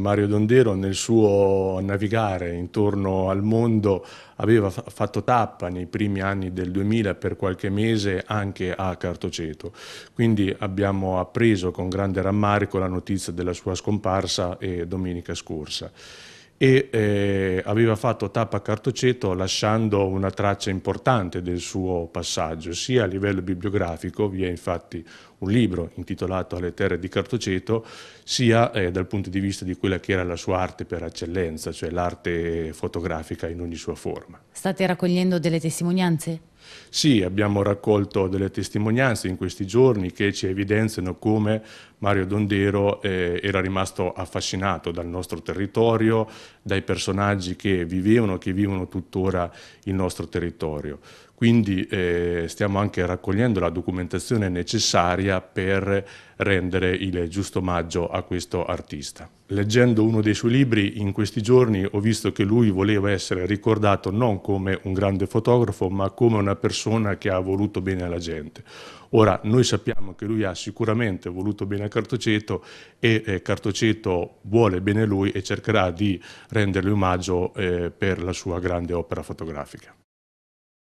Mario Dondero nel suo navigare intorno al mondo aveva fatto tappa nei primi anni del 2000 per qualche mese anche a Cartoceto. Quindi abbiamo appreso con grande rammarico la notizia della sua scomparsa domenica scorsa e eh, aveva fatto tappa a cartoceto lasciando una traccia importante del suo passaggio, sia a livello bibliografico, vi è infatti un libro intitolato Alle terre di Cartoceto, sia eh, dal punto di vista di quella che era la sua arte per eccellenza, cioè l'arte fotografica in ogni sua forma. State raccogliendo delle testimonianze? Sì, abbiamo raccolto delle testimonianze in questi giorni che ci evidenziano come Mario Dondero eh, era rimasto affascinato dal nostro territorio, dai personaggi che vivevano, e che vivono tuttora il nostro territorio. Quindi eh, stiamo anche raccogliendo la documentazione necessaria per rendere il giusto omaggio a questo artista. Leggendo uno dei suoi libri in questi giorni ho visto che lui voleva essere ricordato non come un grande fotografo ma come una persona che ha voluto bene alla gente. Ora, noi sappiamo che lui ha sicuramente voluto bene a Cartoceto e eh, Cartoceto vuole bene lui e cercherà di rendergli omaggio eh, per la sua grande opera fotografica.